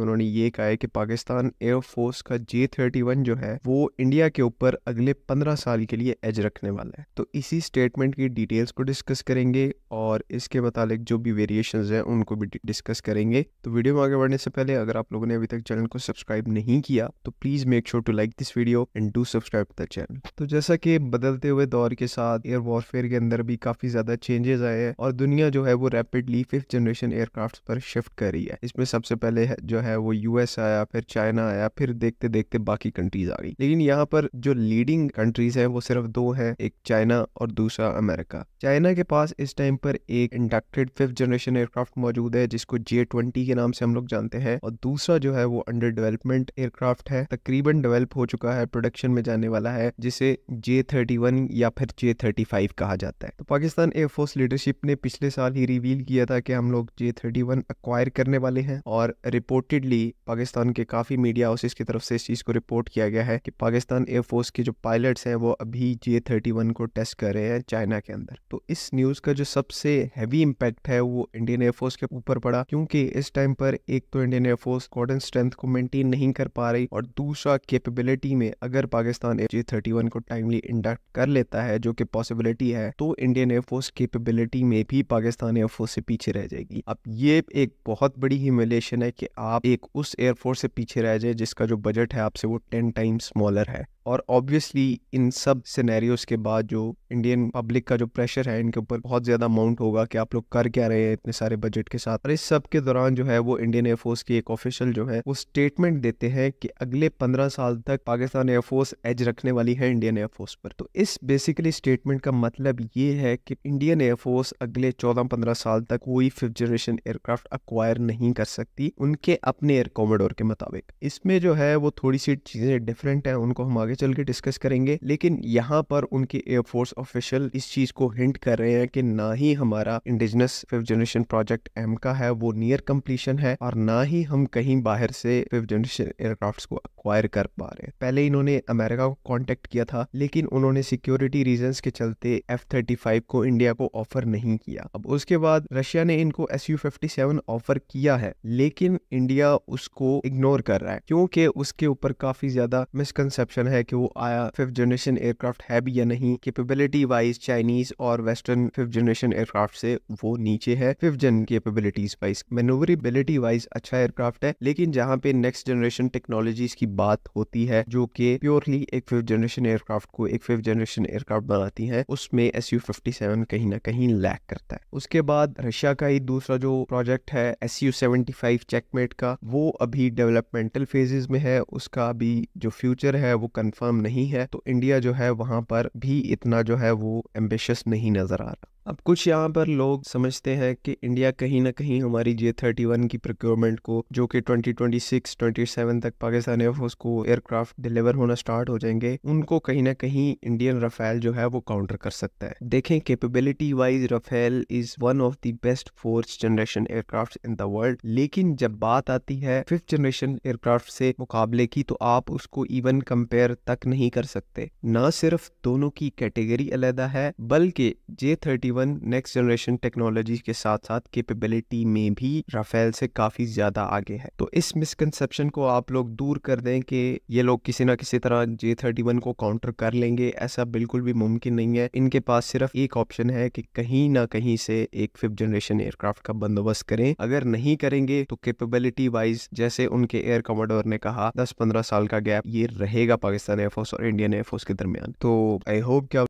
उन्होंने ये कहा है कि पाकिस्तान एयरफोर्स का जे थर्टी वन जो है वो इंडिया के ऊपर अगले पंद्रह साल के लिए एज रखने वाला है तो इसी स्टेटमेंट की डिटेल्स को डिस्कस करेंगे और इसके मतलब जो भी वेरिएशंस हैं उनको भी डिस्कस करेंगे तो वीडियो में आगे बढ़ने से पहले अगर आप लोगों ने अभी तक चैनल को सब्सक्राइब नहीं किया तो please make sure to like this video and do subscribe the channel तो जैसा कि बदलते हुए दौर के साथ एयर वॉरफेयर के अंदर भी काफी ज्यादा चेंजेस आए हैं और दुनिया जो है वो रेपिडली फिफ्थ जनरेशन एयरक्राफ्ट पर शिफ्ट कर रही है इसमें सबसे पहले जो है वो यूएस आया फिर चाइना आया फिर देखते देखते बाकी कंट्रीज आ गई लेकिन यहाँ पर जो लीडिंग कंट्रीज है वो सिर्फ दो है एक चाइना और दूसरा अमेरिका चाइना के पास इस टाइम पर एक इंडक्टेड फिफ्थ जनरेशन एयरक्राफ्ट मौजूद है जिसको जे ट्वेंटी के नाम से हम लोग जानते हैं और दूसरा जो है वो अंडर डेवलपमेंट एयरक्राफ्ट है तकरीबन डेवलप हो चुका है प्रोडक्शन में जाने वाला है जिसे जे थर्टी वन या फिर जे थर्टी फाइव कहा जाता है तो पाकिस्तान एयरफोर्स लीडरशिप ने पिछले साल ही रिवील किया था कि हम लोग जे थर्टी वन अक्वायर करने वाले हैं और रिपोर्ट रिपीटेडली पाकिस्तान के काफ़ी मीडिया हाउसेस की तरफ से इस चीज़ को रिपोर्ट किया गया है कि पाकिस्तान एयरफोर्स के जो पायलट्स हैं वो अभी जे थर्टी वन को टेस्ट कर रहे हैं चाइना के अंदर तो इस न्यूज़ का जो सबसे हैवी इम्पैक्ट है वो इंडियन एयरफोर्स के ऊपर पड़ा क्योंकि इस टाइम पर एक तो इंडियन एयरफोर्स कॉर्डन स्ट्रेंथ को मेंटेन नहीं कर पा रही और दूसरा केपेबिलिटी में अगर पाकिस्तान जे थर्टी वन को टाइमली इंडक्ट कर लेता है जो कि पॉसिबिलिटी है तो इंडियन एयरफोर्स केपेबिलिटी में भी पाकिस्तान एयरफोर्स से पीछे रह जाएगी अब ये एक बहुत बड़ी ह्यूमिलेशन है कि आप आप एक उस एयरफोर्स से पीछे रह जाए जिसका जो बजट है आपसे वो टेन टाइम स्मॉलर है और ऑब्वियसली इन सब सिनेरियोस के बाद जो इंडियन पब्लिक का जो प्रेशर है इनके ऊपर बहुत ज़्यादा अमाउंट होगा कि आप लोग कर क्या रहे हैं इतने सारे बजट के साथ और इस सब के दौरान जो है वो इंडियन एयरफोर्स की एक ऑफिशियल जो है वो स्टेटमेंट देते हैं कि अगले पंद्रह साल तक पाकिस्तान एयरफोर्स एज रखने वाली है इंडियन एयरफोर्स पर तो इस बेसिकली स्टेटमेंट का मतलब ये है कि इंडियन एयरफोर्स अगले चौदह पंद्रह साल तक कोई फिफ्थ जनरेशन एयरक्राफ्ट अक्वायर नहीं कर सकती उनके अपने एयर कॉमोडोर के मुताबिक इसमें जो है वो थोड़ी सी चीज़ें डिफरेंट है उनको हम आगे आगे चल के डिस्कस करेंगे लेकिन यहाँ पर उनके एयरफोर्स ऑफिशियल इस चीज को हिंट कर रहे हैं कि ना ही हमारा indigenous fifth generation project M का है वो नियर कम्प्लीशन है और ना ही हम कहीं बाहर से फिफ्थ जनरेशन एयरक्राफ्ट को अक्वायर कर पा रहे हैं पहले इन्होंने अमेरिका को कॉन्टेक्ट किया था लेकिन उन्होंने सिक्योरिटी रीजन के चलते एफ थर्टी फाइव को इंडिया को ऑफर नहीं किया अब उसके बाद रशिया ने इनको S U fifty seven offer किया है लेकिन इंडिया उसको इग्नोर कर रहा है क्योंकि उसके ऊपर काफी ज्यादा मिसकनसेप्शन है है कि वो आया फिफ्थ जनरेशन एयरक्राफ्ट है भी या नहीं कैपेबिलिटी वाइज चाइनीज और वेस्टर्न फिफ्थ जनरेशन एयरक्राफ्ट से वो नीचे है fifth gen capabilities wise manoeuvrability wise अच्छा एयरक्राफ्ट है लेकिन जहाँ पे नेक्स्ट जनरेशन टेक्नोलॉजीज की बात होती है जो कि प्योरली एक फिफ्थ जनरेशन एयरक्राफ्ट को एक फिफ्थ जनरेशन एयरक्राफ्ट बनाती है उसमें एस यू फिफ्टी सेवन कहीं ना कहीं लैक करता है उसके बाद रशिया का ही दूसरा जो प्रोजेक्ट है S U seventy five checkmate का वो अभी डेवलपमेंटल फेजेस में है उसका भी जो फ्यूचर है वो कन्फर्म कंफर्म नहीं है तो इंडिया जो है वहाँ पर भी इतना जो है वो एम्बिशियस नहीं नज़र आ रहा अब कुछ यहाँ पर लोग समझते हैं कि इंडिया कहीं ना कहीं हमारी जे थर्टी वन की प्रोक्योरमेंट को जो कि 2026 27 तक पाकिस्तान एयरफोर्स को एयरक्राफ्ट डिलीवर होना स्टार्ट हो जाएंगे उनको कहीं ना कहीं इंडियन रफेल जो है वो काउंटर कर सकता है देखें capability wise Rafale is one of the best fourth generation aircraft in the world लेकिन जब बात आती है फिफ्थ जनरेशन एयरक्राफ्ट से मुकाबले की तो आप उसको इवन कंपेयर तक नहीं कर सकते न सिर्फ दोनों की कैटेगरी अलहदा है बल्कि J thirty even next generation technology के साथ साथ केपेबिलिटी में भी राफेल से काफ़ी ज़्यादा आगे है तो इस मिसकनसेप्शन को आप लोग दूर कर दें कि ये लोग किसी ना किसी तरह जे थर्टी वन को काउंटर कर लेंगे ऐसा बिल्कुल भी मुमकिन नहीं है इनके पास सिर्फ एक ऑप्शन है कि कहीं ना कहीं से एक फिफ्थ जनरेशन एयरक्राफ्ट का बंदोबस्त करें अगर नहीं करेंगे तो केपेबिलिटी वाइज जैसे उनके एयर कमांडोर ने कहा दस पंद्रह साल का गैप ये रहेगा पाकिस्तान एयरफोर्स और इंडियन एयरफोर्स के दरमियान तो आई होप कि